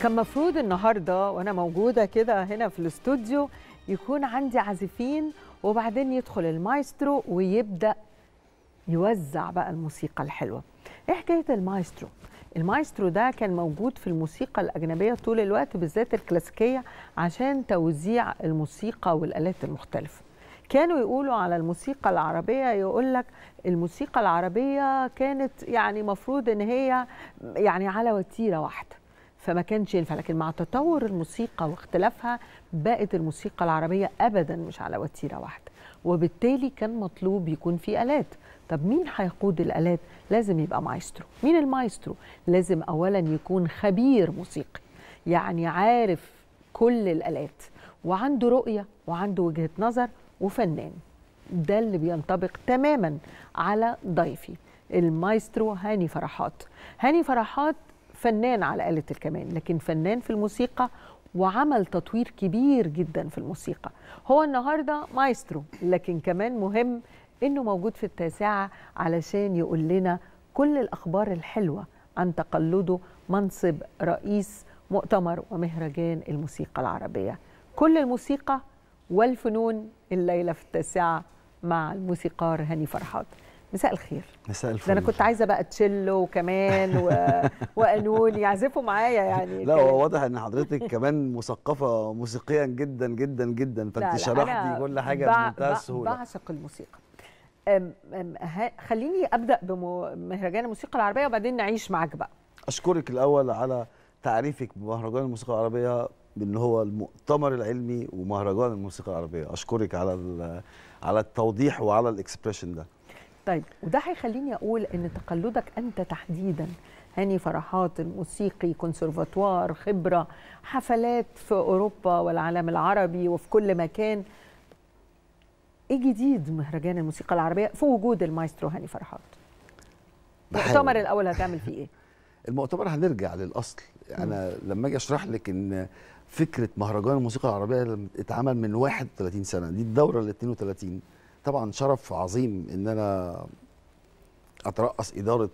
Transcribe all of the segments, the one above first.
كان مفروض النهارده وانا موجوده كده هنا في الاستوديو يكون عندي عازفين وبعدين يدخل المايسترو ويبدا يوزع بقى الموسيقى الحلوه ايه حكايه المايسترو المايسترو ده كان موجود في الموسيقى الاجنبيه طول الوقت بالذات الكلاسيكيه عشان توزيع الموسيقى والالات المختلفه كانوا يقولوا على الموسيقى العربية يقول لك الموسيقى العربية كانت يعني مفروض إن هي يعني على وتيرة واحدة فما كانش ينفع لكن مع تطور الموسيقى واختلافها بقت الموسيقى العربية أبدا مش على وتيرة واحدة وبالتالي كان مطلوب يكون في آلات طب مين هيقود الآلات؟ لازم يبقى مايسترو مين المايسترو؟ لازم أولا يكون خبير موسيقي يعني عارف كل الآلات وعنده رؤية وعنده وجهة نظر وفنان ده اللي بينطبق تماما على ضيفي المايسترو هاني فرحات هاني فرحات فنان على آلة الكمان لكن فنان في الموسيقى وعمل تطوير كبير جدا في الموسيقى هو النهاردة مايسترو لكن كمان مهم انه موجود في التاسعة علشان يقول لنا كل الأخبار الحلوة عن تقلده منصب رئيس مؤتمر ومهرجان الموسيقى العربية كل الموسيقى والفنون الليلة في التاسعة مع الموسيقار هاني فرحات مساء الخير مساء الفل انا كنت عايزه بقى تشيلو وكمان و... وقانون يعزفوا معايا يعني لا هو واضح ان حضرتك كمان مثقفه موسيقيا جدا جدا جدا فانت شرحتي كل حاجه بمنتهى السهوله بعشق الموسيقى أم أم خليني ابدا بمهرجان الموسيقى العربيه وبعدين نعيش معاك بقى اشكرك الاول على تعريفك بمهرجان الموسيقى العربيه بان هو المؤتمر العلمي ومهرجان الموسيقى العربيه اشكرك على على التوضيح وعلى الاكسبريشن ده طيب وده هيخليني اقول ان تقلدك انت تحديدا هاني فرحات الموسيقي كونسرفاتوار خبره حفلات في اوروبا والعالم العربي وفي كل مكان ايه جديد مهرجان الموسيقى العربيه في وجود المايسترو هاني فرحات المؤتمر الاول هتعمل فيه ايه المؤتمر هنرجع للاصل انا لما اجي اشرح لك ان فكره مهرجان الموسيقى العربيه اتعمل من 31 سنه دي الدوره ال 32 طبعا شرف عظيم ان انا اترأس اداره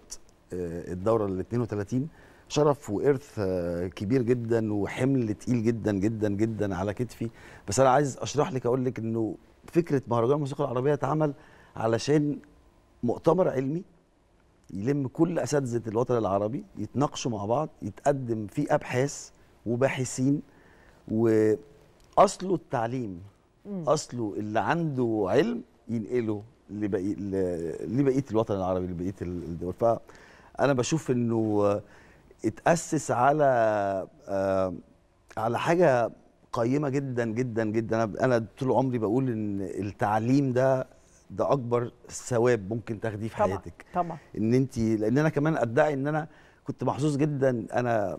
آه، الدوره ال 32 شرف وارث آه، كبير جدا وحمل تقيل جدا جدا جدا على كتفي بس انا عايز اشرح لك اقول لك انه فكره مهرجان الموسيقى العربيه اتعمل علشان مؤتمر علمي يلم كل اساتذه الوطن العربي يتناقشوا مع بعض يتقدم فيه ابحاث وباحثين واصله التعليم اصله اللي عنده علم ينقله لبقيه لبقيه الوطن العربي لبقيه الدول فانا بشوف انه اتاسس على آه، على حاجه قيمه جدا جدا جدا انا طول عمري بقول ان التعليم ده ده اكبر ثواب ممكن تاخديه في طبعًا حياتك طبعا ان انت لان انا كمان ادعي ان انا كنت محظوظ جدا انا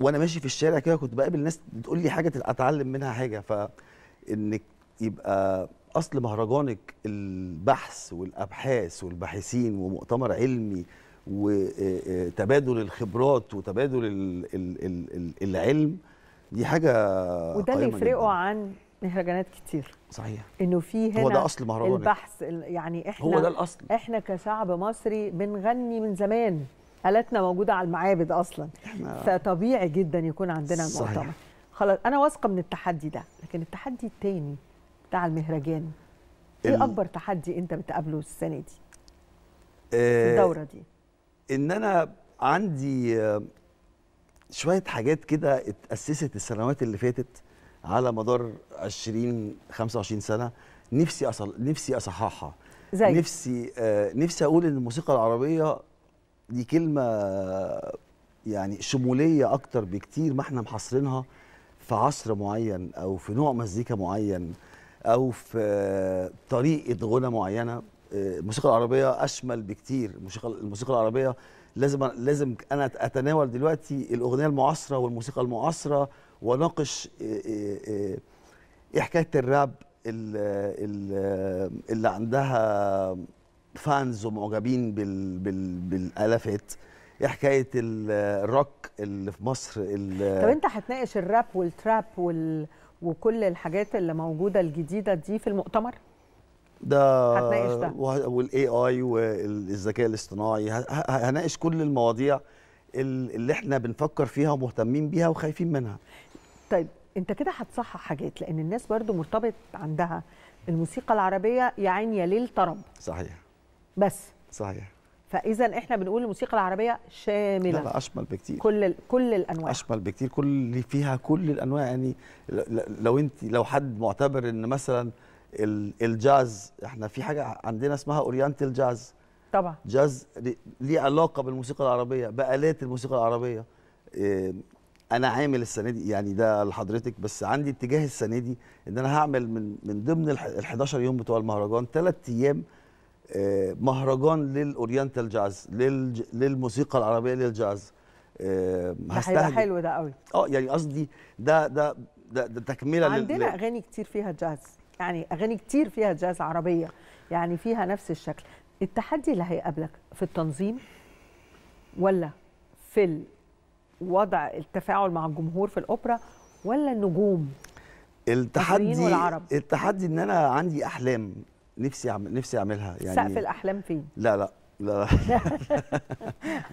وانا ماشي في الشارع كده كنت بقابل ناس بتقول لي حاجه اتعلم منها حاجه فانك يبقى اصل مهرجانك البحث والابحاث والباحثين ومؤتمر علمي وتبادل الخبرات وتبادل العلم دي حاجه وده اللي يفرقه عن مهرجانات كتير صحيح انه في هنا هو ده اصل مهرجانك البحث يعني احنا هو ده الاصل احنا كشعب مصري بنغني من زمان آلاتنا موجوده على المعابد اصلا فطبيعي جدا يكون عندنا مؤتمر خلاص انا واثقه من التحدي ده لكن التحدي التاني بتاع المهرجان ايه ال... اكبر تحدي انت بتقابله السنه دي آه في الدوره دي ان انا عندي آه، شويه حاجات كده اتاسست السنوات اللي فاتت على مدار 20 25 سنه نفسي أصل... نفسي اصححها زي. نفسي آه نفسي اقول ان الموسيقى العربيه دي كلمه آه، يعني شموليه اكتر بكتير ما احنا محصرينها في عصر معين او في نوع مزيكا معين او في طريقه غنى معينه آه، الموسيقى العربيه اشمل بكتير الموسيقى الموسيقى العربيه لازم لازم انا اتناول دلوقتي الاغنيه المعاصره والموسيقى المعاصره واناقش ايه آه، آه، حكايه الراب اللي عندها فانز ومعجبين بال بال بالالافات ايه حكايه الروك اللي في مصر طب انت هتناقش الراب والتراب وال وكل الحاجات اللي موجوده الجديده دي في المؤتمر ده هتناقش ده والاي اي والذكاء الاصطناعي هناقش كل المواضيع اللي احنا بنفكر فيها ومهتمين بيها وخايفين منها طيب انت كده هتصحح حاجات لان الناس برضو مرتبط عندها الموسيقى العربيه يا عين يا ليل طرب صحيح بس صحيح فاذا احنا بنقول الموسيقى العربيه شامله لا, لا اشمل بكتير كل كل الانواع اشمل بكتير كل فيها كل الانواع يعني لو انت لو حد معتبر ان مثلا الجاز احنا في حاجه عندنا اسمها اورينتال جاز طبعا جاز ليه علاقه بالموسيقى العربيه بالات الموسيقى العربيه آه، انا عامل السنه دي يعني ده لحضرتك بس عندي اتجاه السنه دي ان انا هعمل من من ضمن ال 11 يوم بتوع المهرجان ثلاث ايام آه، مهرجان للاورينتال جاز للج... للموسيقى العربيه للجاز هستهجن آه، هيبقى حلو ده قوي اه يعني قصدي ده ده ده, ده تكمله عندنا لل... اغاني كتير فيها جاز يعني اغاني كتير فيها جاز عربيه يعني فيها نفس الشكل التحدي اللي هيقابلك في التنظيم ولا في وضع التفاعل مع الجمهور في الاوبرا ولا النجوم التحدي التحدي ان انا عندي احلام نفسي أعمل نفسي اعملها يعني سقف الاحلام فين؟ لا لا لا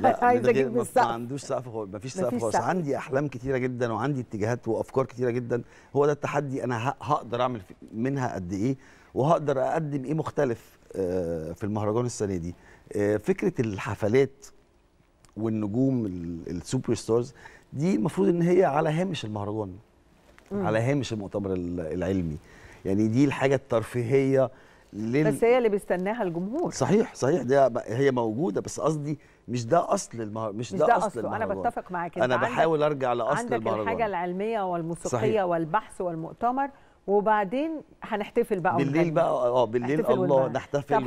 لا عايز اجيب السقف ما عندوش سقف خالص ما فيش سقف خالص عندي احلام كتيره جدا وعندي اتجاهات وافكار كتيره جدا هو ده التحدي انا هقدر اعمل منها قد ايه وهقدر اقدم ايه مختلف آه، في المهرجان السنه دي آه، فكره الحفلات والنجوم السوبر ستارز دي المفروض ان هي على هامش المهرجان على هامش المؤتمر العلمي يعني دي الحاجه الترفيهيه لل... بس هي اللي بيستناها الجمهور صحيح صحيح ده هي موجوده بس قصدي مش ده اصل المه... مش, مش ده, ده اصل المهرجان انا بتفق معاك انا بحاول ارجع لاصل عندك المهرجان عندك الحاجه العلميه والموسيقيه صحيح. والبحث والمؤتمر وبعدين هنحتفل بقى بالليل بقى اه بالليل الله نحتفل